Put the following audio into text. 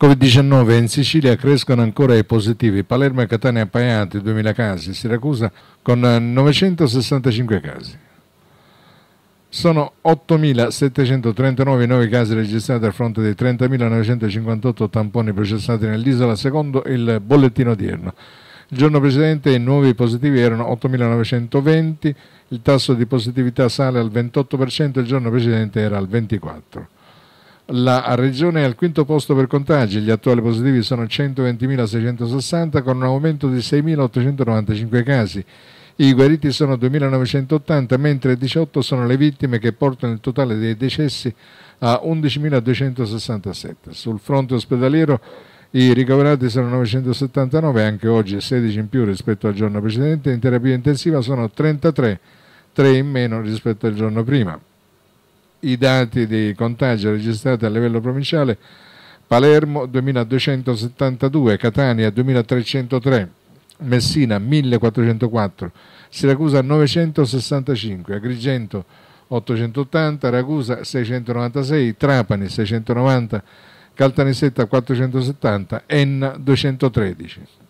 Covid-19 in Sicilia crescono ancora i positivi. Palermo e Catania appaiati 2000 casi, Siracusa con 965 casi. Sono 8.739 i nuovi casi registrati a fronte dei 30.958 tamponi processati nell'isola secondo il bollettino odierno. Il giorno precedente i nuovi positivi erano 8.920, il tasso di positività sale al 28%, il giorno precedente era al 24%. La regione è al quinto posto per contagi, gli attuali positivi sono 120.660 con un aumento di 6.895 casi. I guariti sono 2.980, mentre 18 sono le vittime che portano il totale dei decessi a 11.267. Sul fronte ospedaliero i ricoverati sono 979, anche oggi 16 in più rispetto al giorno precedente, in terapia intensiva sono 33, 3 in meno rispetto al giorno prima i dati di contagio registrati a livello provinciale Palermo 2272, Catania 2303, Messina 1404, Siracusa 965, Agrigento 880, Ragusa 696, Trapani 690, Caltanissetta 470, Enna 213.